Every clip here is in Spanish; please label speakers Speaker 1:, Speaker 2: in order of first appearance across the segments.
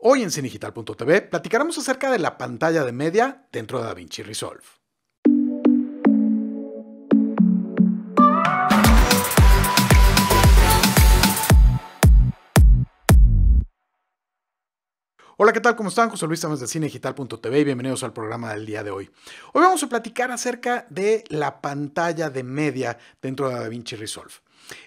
Speaker 1: Hoy en cinegital.tv platicaremos acerca de la pantalla de media dentro de DaVinci Resolve. Hola, ¿qué tal? ¿Cómo están? José Luis estamos de Cinegital.tv y bienvenidos al programa del día de hoy. Hoy vamos a platicar acerca de la pantalla de media dentro de DaVinci Resolve.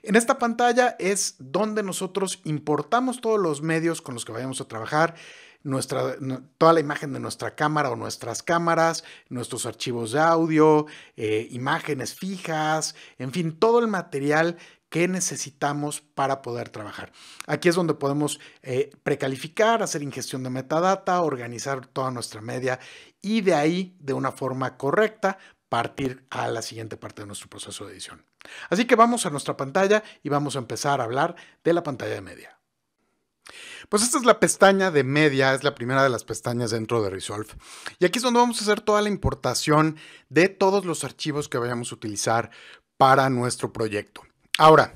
Speaker 1: En esta pantalla es donde nosotros importamos todos los medios con los que vayamos a trabajar, nuestra, toda la imagen de nuestra cámara o nuestras cámaras, nuestros archivos de audio, eh, imágenes fijas, en fin, todo el material que necesitamos para poder trabajar. Aquí es donde podemos eh, precalificar, hacer ingestión de metadata, organizar toda nuestra media y de ahí, de una forma correcta, partir a la siguiente parte de nuestro proceso de edición. Así que vamos a nuestra pantalla y vamos a empezar a hablar de la pantalla de media. Pues esta es la pestaña de media, es la primera de las pestañas dentro de Resolve. Y aquí es donde vamos a hacer toda la importación de todos los archivos que vayamos a utilizar para nuestro proyecto. Ahora,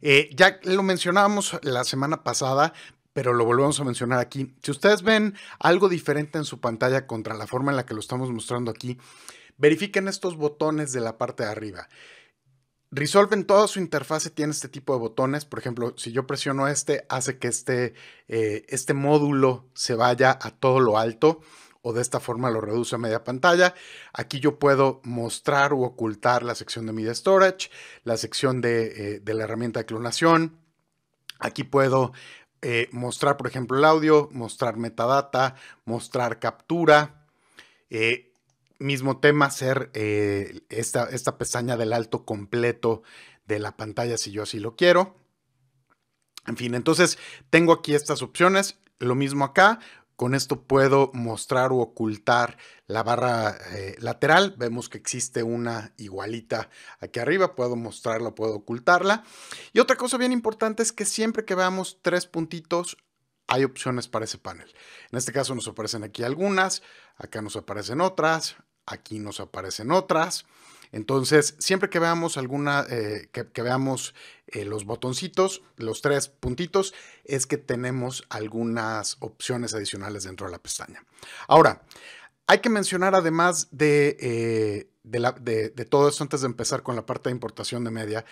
Speaker 1: eh, ya lo mencionábamos la semana pasada, pero lo volvemos a mencionar aquí. Si ustedes ven algo diferente en su pantalla contra la forma en la que lo estamos mostrando aquí, verifiquen estos botones de la parte de arriba. Resolven toda su interfase tiene este tipo de botones. Por ejemplo, si yo presiono este, hace que este, eh, este módulo se vaya a todo lo alto o de esta forma lo reduce a media pantalla. Aquí yo puedo mostrar u ocultar la sección de Media Storage, la sección de, eh, la herramienta de clonación. Aquí puedo eh, mostrar, por ejemplo, el audio, mostrar metadata, mostrar captura mismo tema, ser eh, esta, esta pestaña del alto completo de la pantalla si yo así lo quiero. En fin, entonces tengo aquí estas opciones, lo mismo acá. Con esto puedo mostrar o ocultar la barra eh, lateral. Vemos que existe una igualita aquí arriba. Puedo mostrarla, puedo ocultarla. Y otra cosa bien importante es que siempre que veamos tres puntitos, hay opciones para ese panel. En este caso nos aparecen aquí algunas, acá nos aparecen otras, aquí nos aparecen otras. Entonces, siempre que veamos alguna, eh, que, veamos eh, los botoncitos, los tres puntitos, es que tenemos algunas opciones adicionales dentro de la pestaña. Ahora, hay que mencionar además de eh, todo esto antes de empezar con la parte de importación de media,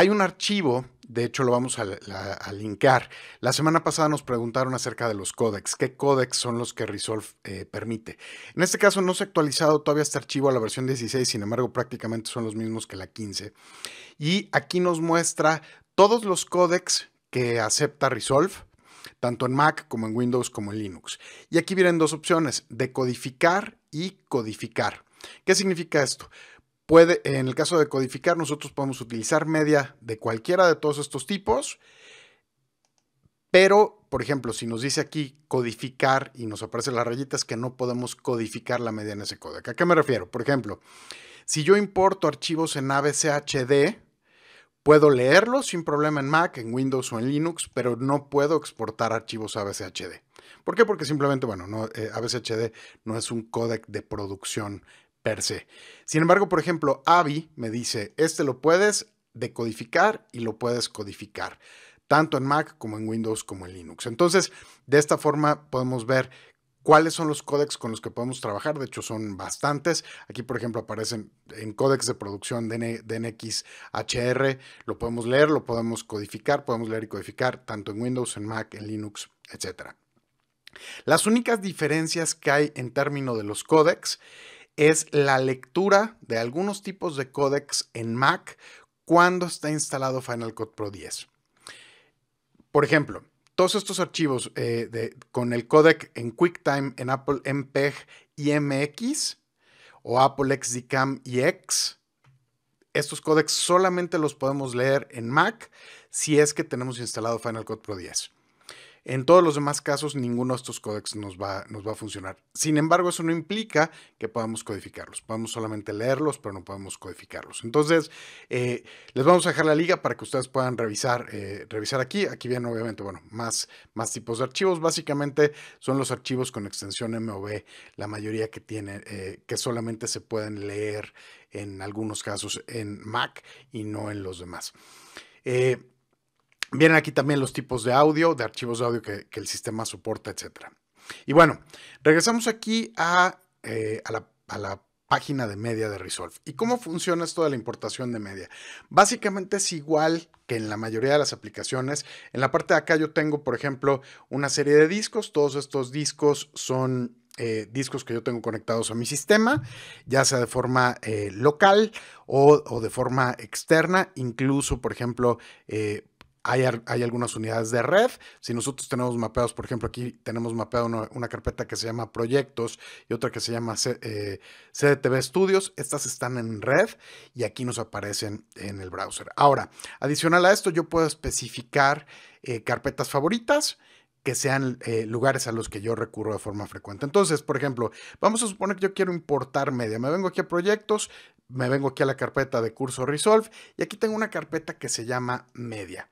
Speaker 1: hay un archivo, de hecho lo vamos a, linkear, La semana pasada nos preguntaron acerca de los códex, qué códex son los que Resolve eh, permite. En este caso no se ha actualizado todavía este archivo a la versión 16, sin embargo prácticamente son los mismos que la 15. Y aquí nos muestra todos los códex que acepta Resolve tanto en Mac como en Windows como en Linux. Y aquí vienen dos opciones, decodificar y codificar. ¿Qué significa esto? puede, en el caso de codificar, nosotros podemos utilizar media de cualquiera de todos estos tipos, pero, por ejemplo, si nos dice aquí codificar y nos aparecen las rayitas que no podemos codificar la media en ese codec. ¿A qué me refiero? Por ejemplo, si yo importo archivos en ABCHD, puedo leerlos sin problema en Mac, en Windows o en Linux, pero no puedo exportar archivos ABCHD. ¿Por qué? Porque simplemente, bueno, no, HD eh, no es un codec de producción sin embargo, por ejemplo, Avi me dice, este lo puedes decodificar y lo puedes codificar, tanto en Mac como en Windows como en Linux. Entonces, de esta forma podemos ver cuáles son los códecs con los que podemos trabajar. De hecho, son bastantes. Aquí, por ejemplo, aparecen en códex de producción DNXHR. Lo podemos leer, lo podemos codificar, podemos leer y codificar tanto en Windows, en Mac, en Linux, etc. Las únicas diferencias que hay en términos de los códecs es la lectura de algunos tipos de códex en Mac cuando está instalado Final Cut Pro 10. Por ejemplo, todos estos archivos eh, con el codec en QuickTime, en Apple MPEG y MX, o Apple XDCAM y X, estos codecs solamente los podemos leer en Mac si es que tenemos instalado Final Cut Pro 10. En todos los demás casos, ninguno de estos códecs nos va, nos va a funcionar. Sin embargo, eso no implica que podamos codificarlos. Podemos solamente leerlos, pero no podemos codificarlos. Entonces, eh, les vamos a dejar la liga para que ustedes puedan revisar, eh, revisar aquí. Aquí vienen, obviamente, bueno, más, más tipos de archivos. Básicamente son los archivos con extensión MOV, la mayoría que tienen, eh, que solamente se pueden leer en algunos casos en Mac y no en los demás. Vienen aquí también los tipos de audio, de archivos de audio que, el sistema soporta, etc. Y bueno, regresamos aquí eh, a, la, página de media de Resolve. ¿Y cómo funciona esto de la importación de media? Básicamente es igual que en la mayoría de las aplicaciones. En la parte de acá yo tengo, por ejemplo, una serie de discos. Todos estos discos son eh, discos que yo tengo conectados a mi sistema, ya sea de forma eh, local o, de forma externa, incluso, por ejemplo, hay, algunas unidades de red. Si nosotros tenemos mapeados, por ejemplo, aquí tenemos mapeado una, carpeta que se llama proyectos y otra que se llama CDTV eh, Studios. Estas están en red y aquí nos aparecen en el browser. Ahora, adicional a esto, yo puedo especificar eh, carpetas favoritas que sean eh, lugares a los que yo recurro de forma frecuente. Entonces, por ejemplo, vamos a suponer que yo quiero importar media. Me vengo aquí a proyectos, me vengo aquí a la carpeta de curso Resolve y aquí tengo una carpeta que se llama media.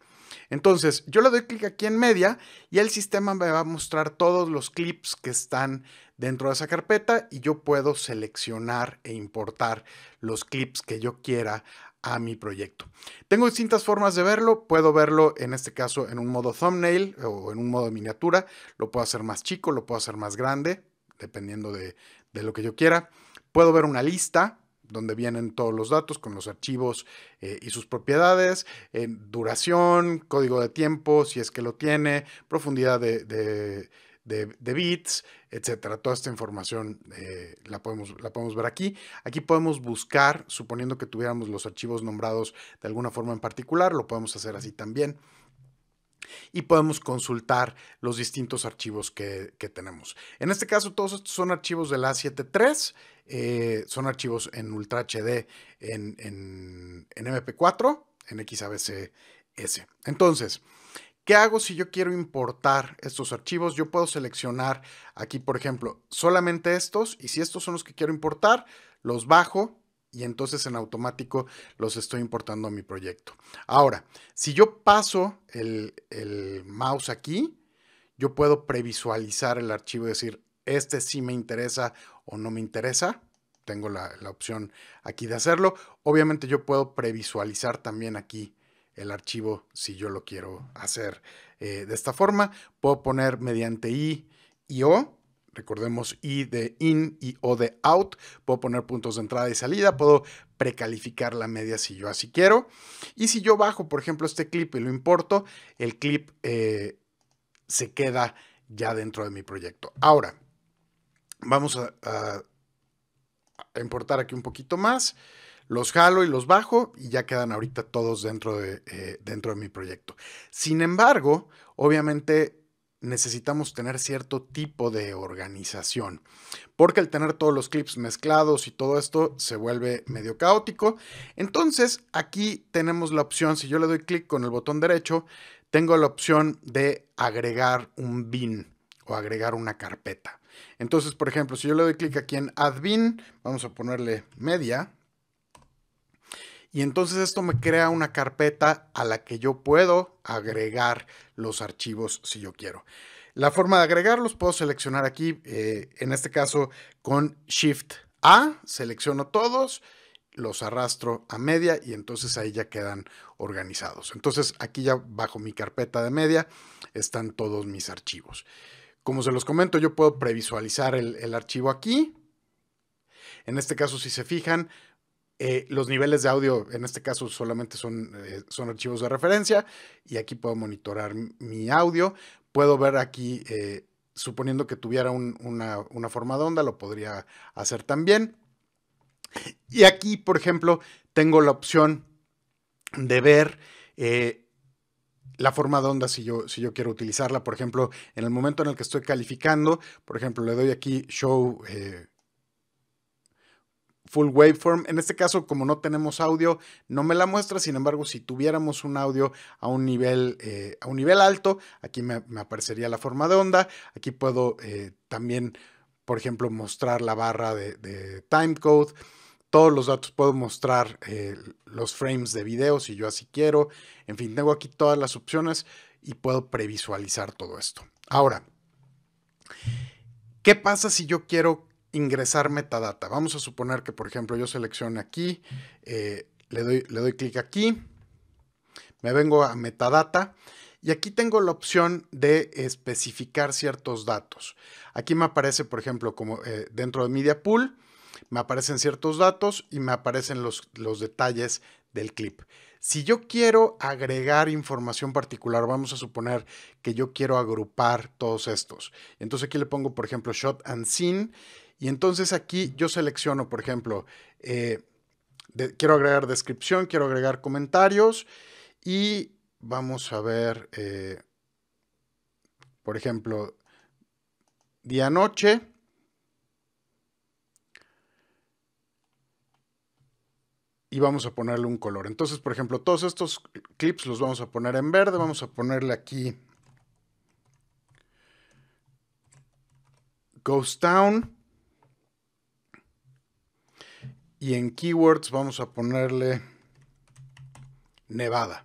Speaker 1: Entonces, yo le doy clic aquí en media y el sistema me va a mostrar todos los clips que están dentro de esa carpeta y yo puedo seleccionar e importar los clips que yo quiera a mi proyecto. Tengo distintas formas de verlo, puedo verlo en este caso en un modo thumbnail o en un modo miniatura, lo puedo hacer más chico, lo puedo hacer más grande, dependiendo de, de lo que yo quiera. Puedo ver una lista, donde vienen todos los datos con los archivos eh, y sus propiedades, eh, duración, código de tiempo, si es que lo tiene, profundidad de, bits, etcétera. Toda esta información eh, la, podemos, la podemos ver aquí. Aquí podemos buscar, suponiendo que tuviéramos los archivos nombrados de alguna forma en particular, lo podemos hacer así también y podemos consultar los distintos archivos que, que, tenemos. En este caso, todos estos son archivos de la A73 eh, son archivos en Ultra HD, en, MP4, en XAVC-S. Entonces, ¿Qué hago si yo quiero importar estos archivos? Yo puedo seleccionar aquí, por ejemplo, solamente estos y si estos son los que quiero importar, los bajo y entonces en automático los estoy importando a mi proyecto. Ahora, si yo paso el, el mouse aquí, yo puedo previsualizar el archivo y decir, este sí me interesa o no me interesa. Tengo la, opción aquí de hacerlo. Obviamente yo puedo previsualizar también aquí el archivo si yo lo quiero hacer eh, de esta forma. Puedo poner mediante i y o. Recordemos i de in y o de out. Puedo poner puntos de entrada y salida. Puedo precalificar la media si yo así quiero. Y si yo bajo, por ejemplo, este clip y lo importo, el clip eh, se queda ya dentro de mi proyecto. Ahora, Vamos a, importar aquí un poquito más los jalo y los bajo y ya quedan ahorita todos dentro eh, dentro de mi proyecto. Sin embargo, obviamente necesitamos tener cierto tipo de organización, porque al tener todos los clips mezclados y todo esto se vuelve medio caótico. Entonces, aquí tenemos la opción, si yo le doy clic con el botón derecho, tengo la opción de agregar un bin o agregar una carpeta. Entonces, por ejemplo, si yo le doy clic aquí en admin, vamos a ponerle media. Y entonces esto me crea una carpeta a la que yo puedo agregar los archivos si yo quiero. La forma de agregarlos puedo seleccionar aquí, eh, en este caso con Shift A, selecciono todos, los arrastro a media y entonces ahí ya quedan organizados. Entonces aquí ya bajo mi carpeta de media están todos mis archivos. Como se los comento, yo puedo previsualizar el, archivo aquí. En este caso, si se fijan, eh, los niveles de audio, en este caso, solamente son, eh, son, archivos de referencia y aquí puedo monitorar mi audio. Puedo ver aquí, eh, suponiendo que tuviera una, una, forma de onda, lo podría hacer también. Y aquí, por ejemplo, tengo la opción de ver la forma de onda si yo, quiero utilizarla. Por ejemplo, en el momento en el que estoy calificando, por ejemplo, le doy aquí show eh, full waveform. En este caso, como no tenemos audio, no me la muestra. Sin embargo, si tuviéramos un audio a un nivel, eh, a un nivel alto, aquí me, aparecería la forma de onda. Aquí puedo eh, también, por ejemplo, mostrar la barra de timecode todos los datos, puedo mostrar eh, los frames de video si yo así quiero. En fin, tengo aquí todas las opciones y puedo previsualizar todo esto. Ahora, ¿qué pasa si yo quiero ingresar metadata? Vamos a suponer que, por ejemplo, yo seleccione aquí, eh, le doy, clic aquí, me vengo a metadata. Y aquí tengo la opción de especificar ciertos datos. Aquí me aparece, por ejemplo, como eh, dentro de Media Pool, me aparecen ciertos datos y me aparecen los, detalles del clip. Si yo quiero agregar información particular, vamos a suponer que yo quiero agrupar todos estos. Entonces aquí le pongo, por ejemplo, shot and scene. Y entonces aquí yo selecciono, por ejemplo, eh, quiero agregar descripción, quiero agregar comentarios. Y vamos a ver, eh, por ejemplo, día-noche. y vamos a ponerle un color. Entonces, por ejemplo, todos estos clips los vamos a poner en verde, vamos a ponerle aquí Ghost Town. Y en keywords vamos a ponerle Nevada.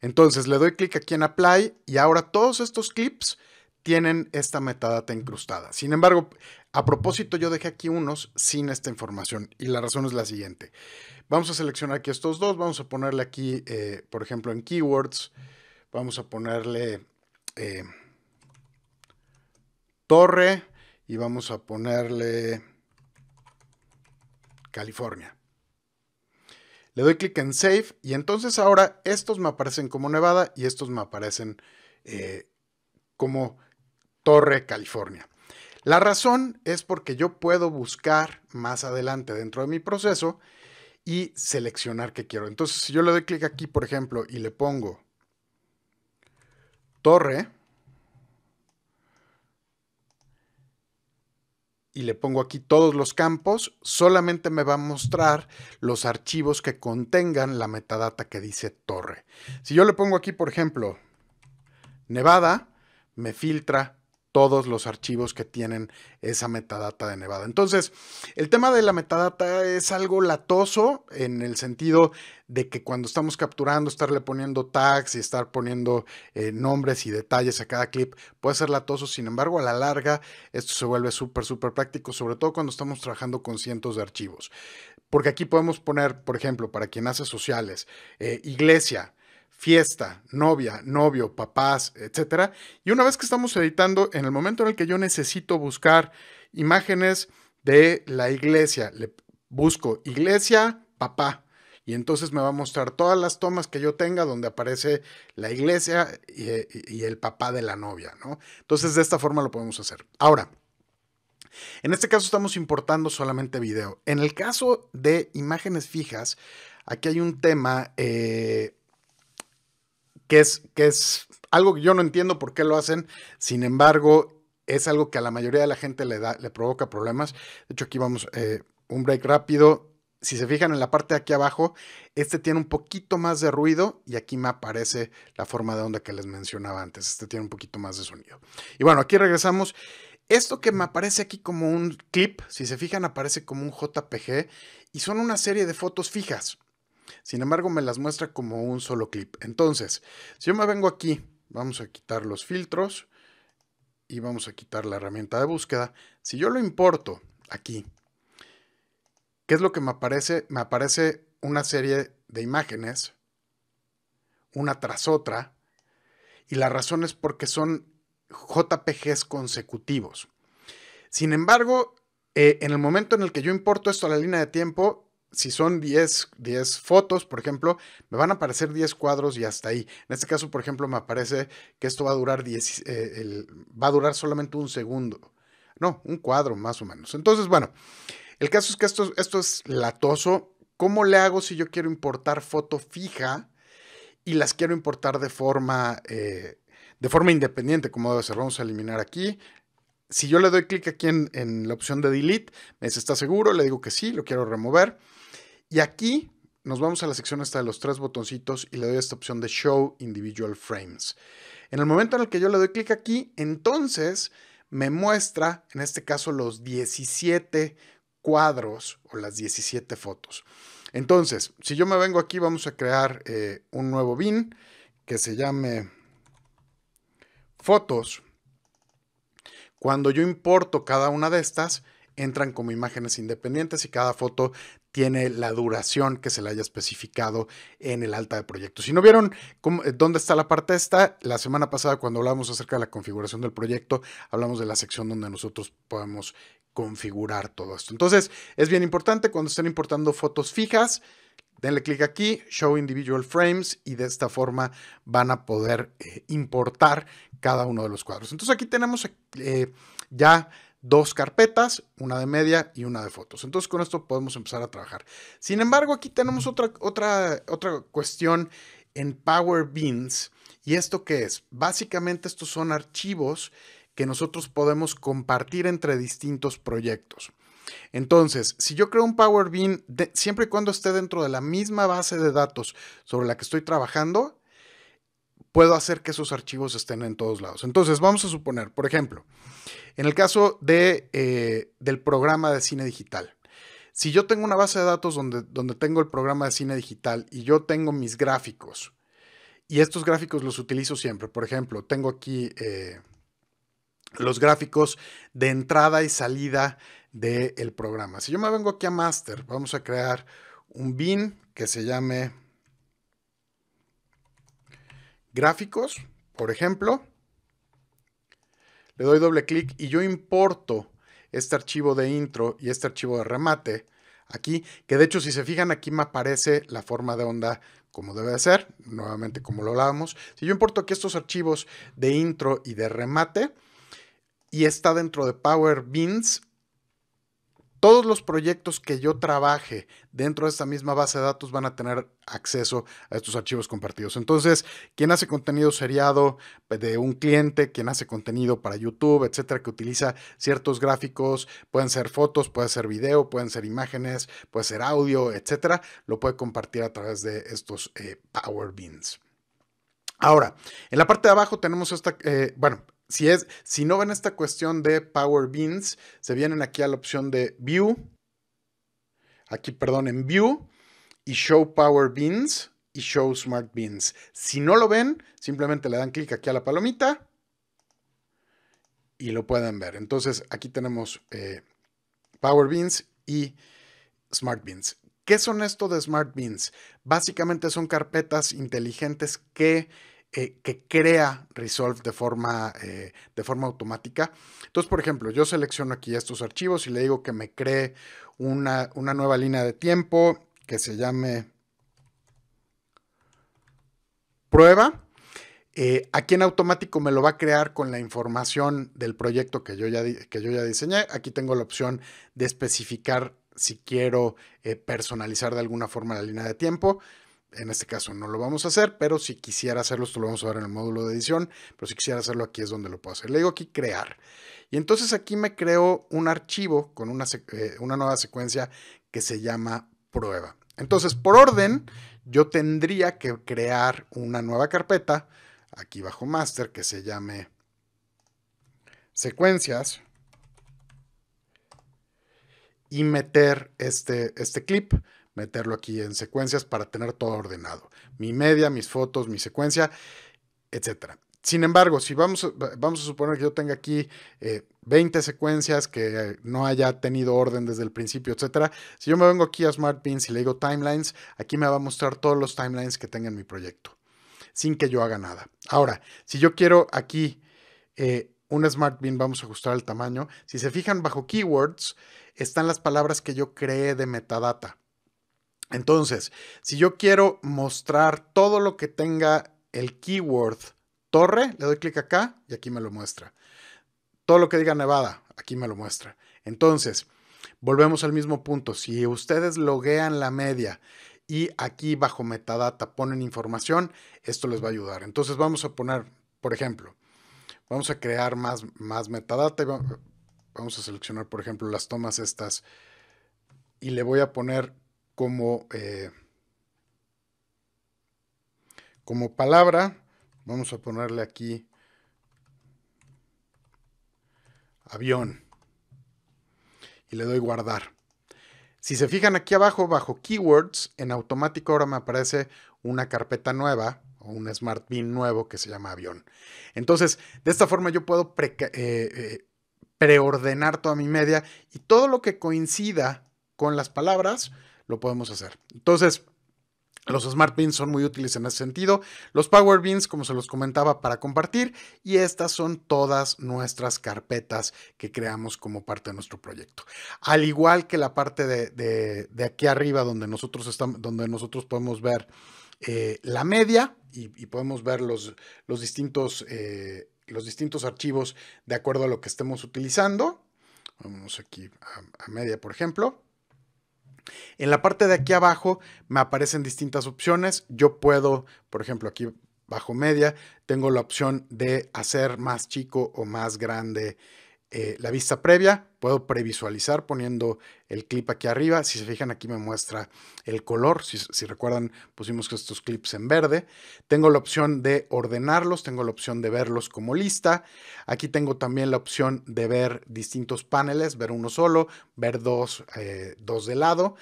Speaker 1: Entonces le doy clic aquí en Apply y ahora todos estos clips tienen esta metadata incrustada. Sin embargo, a propósito, yo dejé aquí unos sin esta información y la razón es la siguiente. Vamos a seleccionar aquí estos dos, vamos a ponerle aquí, eh, por ejemplo, en keywords, vamos a ponerle eh, torre y vamos a ponerle California. Le doy clic en Save y entonces ahora estos me aparecen como Nevada y estos me aparecen eh, como Torre California. La razón es porque yo puedo buscar más adelante dentro de mi proceso y seleccionar qué quiero. Entonces, si yo le doy clic aquí, por ejemplo, y le pongo torre y le pongo aquí todos los campos, solamente me va a mostrar los archivos que contengan la metadata que dice torre. Si yo le pongo aquí, por ejemplo, Nevada, me filtra todos los archivos que tienen esa metadata de Nevada. Entonces, el tema de la metadata es algo latoso en el sentido de que cuando estamos capturando, estarle poniendo tags y estar poniendo eh, nombres y detalles a cada clip puede ser latoso. Sin embargo, a la larga, esto se vuelve súper, súper práctico, sobre todo cuando estamos trabajando con cientos de archivos. Porque aquí podemos poner, por ejemplo, para quien hace sociales, eh, iglesia, fiesta, novia, novio, papás, etc. Y una vez que estamos editando, en el momento en el que yo necesito buscar imágenes de la iglesia, le busco iglesia, papá. Y entonces me va a mostrar todas las tomas que yo tenga donde aparece la iglesia y, el papá de la novia, ¿no? Entonces de esta forma lo podemos hacer. Ahora, en este caso estamos importando solamente video. En el caso de imágenes fijas, aquí hay un tema eh, que es, algo que yo no entiendo por qué lo hacen, sin embargo, es algo que a la mayoría de la gente le, da, le provoca problemas. De hecho, aquí vamos, eh, un break rápido. Si se fijan en la parte de aquí abajo, este tiene un poquito más de ruido y aquí me aparece la forma de onda que les mencionaba antes. Este tiene un poquito más de sonido. Y bueno, aquí regresamos. Esto que me aparece aquí como un clip, si se fijan, aparece como un JPG y son una serie de fotos fijas. Sin embargo, me las muestra como un solo clip. Entonces, si yo me vengo aquí, vamos a quitar los filtros y vamos a quitar la herramienta de búsqueda. Si yo lo importo aquí, ¿qué es lo que me aparece? Me aparece una serie de imágenes, una tras otra, y la razón es porque son JPGs consecutivos. Sin embargo, eh, en el momento en el que yo importo esto a la línea de tiempo, si son 10, fotos, por ejemplo, me van a aparecer 10 cuadros y hasta ahí. En este caso, por ejemplo, me aparece que esto va a durar eh, va a durar solamente un segundo. No, un cuadro más o menos. Entonces, bueno, el caso es que esto, es latoso. ¿Cómo le hago si yo quiero importar foto fija y las quiero importar de forma, eh, de forma independiente? Como debe ser, vamos a eliminar aquí si yo le doy clic aquí en, en, la opción de delete, me dice, ¿está seguro? Le digo que sí, lo quiero remover. Y aquí nos vamos a la sección esta de los tres botoncitos y le doy esta opción de Show Individual Frames. En el momento en el que yo le doy clic aquí, entonces me muestra, en este caso, los 17 cuadros o las 17 fotos. Entonces, si yo me vengo aquí, vamos a crear eh, un nuevo bin que se llame fotos. Cuando yo importo cada una de estas, entran como imágenes independientes y cada foto tiene la duración que se le haya especificado en el alta de proyecto. Si no vieron eh, dónde está la parte esta, la semana pasada cuando hablamos acerca de la configuración del proyecto, hablamos de la sección donde nosotros podemos configurar todo esto. Entonces, es bien importante cuando estén importando fotos fijas, denle clic aquí, Show Individual Frames, y de esta forma van a poder eh, importar cada uno de los cuadros. Entonces, aquí tenemos eh, ya dos carpetas, una de media y una de fotos. Entonces con esto podemos empezar a trabajar. Sin embargo, aquí tenemos otra, otra, otra cuestión en Power Beans. ¿Y esto qué es? Básicamente estos son archivos que nosotros podemos compartir entre distintos proyectos. Entonces, si yo creo un Power Bean, siempre y cuando esté dentro de la misma base de datos sobre la que estoy trabajando, puedo hacer que esos archivos estén en todos lados. Entonces, vamos a suponer, por ejemplo, en el caso de, eh, del programa de cine digital, si yo tengo una base de datos donde, donde tengo el programa de cine digital y yo tengo mis gráficos, y estos gráficos los utilizo siempre, por ejemplo, tengo aquí eh, los gráficos de entrada y salida del programa. Si yo me vengo aquí a master, vamos a crear un bin que se llame gráficos, por ejemplo. Le doy doble clic y yo importo este archivo de intro y este archivo de remate aquí, que de hecho si se fijan aquí me aparece la forma de onda como debe ser, nuevamente como lo hablábamos. Si yo importo aquí estos archivos de intro y de remate y está dentro de Power Beans, todos los proyectos que yo trabaje dentro de esta misma base de datos van a tener acceso a estos archivos compartidos. Entonces, quien hace contenido seriado pues, de un cliente, quien hace contenido para YouTube, etcétera, que utiliza ciertos gráficos, pueden ser fotos, puede ser video, pueden ser imágenes, puede ser audio, etcétera, lo puede compartir a través de estos eh, Power Beans. Ahora, en la parte de abajo tenemos esta, eh, bueno, si, es, si no ven esta cuestión de Power Beans, se vienen aquí a la opción de View, aquí, perdón, en View, y Show Power Beans y Show Smart Beans. Si no lo ven, simplemente le dan clic aquí a la palomita y lo pueden ver. Entonces, aquí tenemos eh, Power Beans y Smart Beans. ¿Qué son esto de Smart Beans? Básicamente son carpetas inteligentes que que crea Resolve de forma, eh, de forma automática. Entonces, por ejemplo, yo selecciono aquí estos archivos y le digo que me cree una, nueva línea de tiempo que se llame prueba. Eh, aquí en automático me lo va a crear con la información del proyecto que yo ya, que yo ya diseñé. Aquí tengo la opción de especificar si quiero eh, personalizar de alguna forma la línea de tiempo en este caso no lo vamos a hacer, pero si quisiera hacerlo, esto lo vamos a ver en el módulo de edición, pero si quisiera hacerlo aquí es donde lo puedo hacer. Le digo aquí crear. Y entonces aquí me creo un archivo con una, eh, nueva secuencia que se llama prueba. Entonces, por orden, yo tendría que crear una nueva carpeta, aquí bajo master, que se llame secuencias, y meter este, este clip meterlo aquí en secuencias para tener todo ordenado. Mi media, mis fotos, mi secuencia, etc. Sin embargo, si vamos, vamos a suponer que yo tenga aquí 20 eh, secuencias que no haya tenido orden desde el principio, etc. Si yo me vengo aquí a Smart Beans y le digo timelines, aquí me va a mostrar todos los timelines que tenga en mi proyecto, sin que yo haga nada. Ahora, si yo quiero aquí eh, un Smart Bean, vamos a ajustar el tamaño. Si se fijan bajo keywords, están las palabras que yo creé de metadata. Entonces, si yo quiero mostrar todo lo que tenga el keyword torre, le doy clic acá y aquí me lo muestra. Todo lo que diga Nevada, aquí me lo muestra. Entonces, volvemos al mismo punto. Si ustedes loguean la media y aquí bajo metadata ponen información, esto les va a ayudar. Entonces vamos a poner, por ejemplo, vamos a crear más, más metadata vamos a seleccionar, por ejemplo, las tomas estas y le voy a poner como, eh, como palabra, vamos a ponerle aquí avión y le doy guardar. Si se fijan aquí abajo, bajo keywords, en automático ahora me aparece una carpeta nueva o un smart bin nuevo que se llama avión. Entonces, de esta forma yo puedo eh, eh, preordenar toda mi media y todo lo que coincida con las palabras, lo podemos hacer. Entonces, los Smart Pins son muy útiles en ese sentido. Los Power Beans, como se los comentaba, para compartir. Y estas son todas nuestras carpetas que creamos como parte de nuestro proyecto. Al igual que la parte de, aquí arriba, donde nosotros, estamos, donde nosotros podemos ver eh, la media y, podemos ver los, los distintos, eh, los distintos archivos de acuerdo a lo que estemos utilizando. Vamos aquí a media, por ejemplo. En la parte de aquí abajo me aparecen distintas opciones. Yo puedo, por ejemplo, aquí bajo media, tengo la opción de hacer más chico o más grande eh, la vista previa, puedo previsualizar poniendo el clip aquí arriba. Si se fijan aquí me muestra el color. Si, recuerdan pusimos estos clips en verde. Tengo la opción de ordenarlos, tengo la opción de verlos como lista. Aquí tengo también la opción de ver distintos paneles, ver uno solo, ver dos, eh, de lado.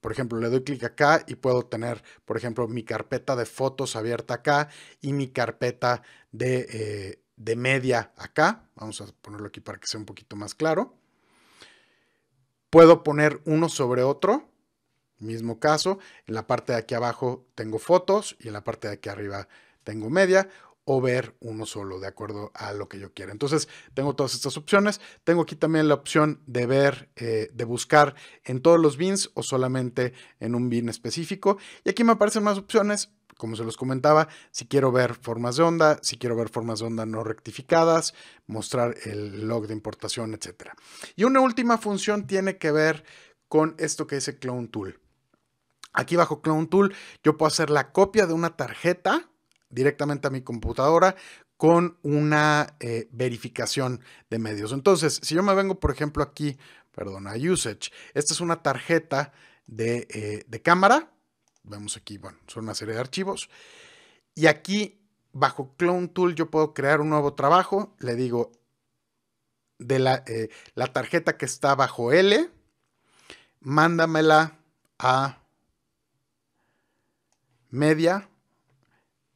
Speaker 1: Por ejemplo, le doy clic acá y puedo tener, por ejemplo, mi carpeta de fotos abierta acá y mi carpeta de... Eh, de media acá. Vamos a ponerlo aquí para que sea un poquito más claro. Puedo poner uno sobre otro, mismo caso. En la parte de aquí abajo tengo fotos y en la parte de aquí arriba tengo media o ver uno solo de acuerdo a lo que yo quiera. Entonces tengo todas estas opciones. Tengo aquí también la opción de ver, eh, de buscar en todos los bins o solamente en un bin específico. Y aquí me aparecen más opciones como se los comentaba, si quiero ver formas de onda, si quiero ver formas de onda no rectificadas, mostrar el log de importación, etc. Y una última función tiene que ver con esto que dice Clone Tool. Aquí bajo Clone Tool yo puedo hacer la copia de una tarjeta directamente a mi computadora con una eh, verificación de medios. Entonces, si yo me vengo, por ejemplo, aquí, perdón, a Usage, esta es una tarjeta de, eh, de cámara, vemos aquí, bueno, son una serie de archivos. Y aquí, bajo Clone Tool, yo puedo crear un nuevo trabajo. Le digo de eh, la, tarjeta que está bajo L, mándamela a media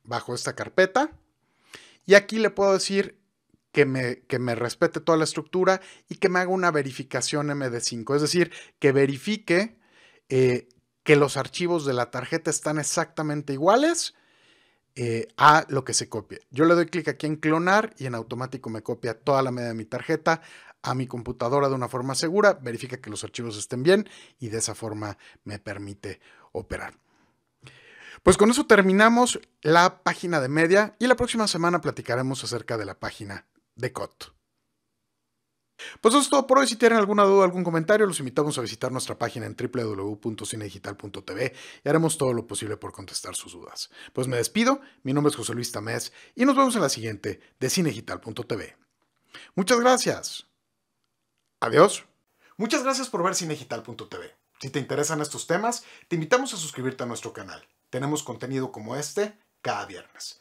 Speaker 1: bajo esta carpeta. Y aquí le puedo decir que me, que me, respete toda la estructura y que me haga una verificación MD5, es decir, que verifique eh, que los archivos de la tarjeta están exactamente iguales eh, a lo que se copia. Yo le doy clic aquí en clonar y en automático me copia toda la media de mi tarjeta a mi computadora de una forma segura, verifica que los archivos estén bien y de esa forma me permite operar. Pues con eso terminamos la página de media y la próxima semana platicaremos acerca de la página de COT. Pues eso es todo por hoy. Si tienen alguna duda o algún comentario, los invitamos a visitar nuestra página en www.cinedigital.tv y haremos todo lo posible por contestar sus dudas. Pues me despido, mi nombre es José Luis Tamés y nos vemos en la siguiente de cinegital.tv. Muchas gracias. Adiós. Muchas gracias por ver cinegital.tv. Si te interesan estos temas, te invitamos a suscribirte a nuestro canal. Tenemos contenido como este cada viernes.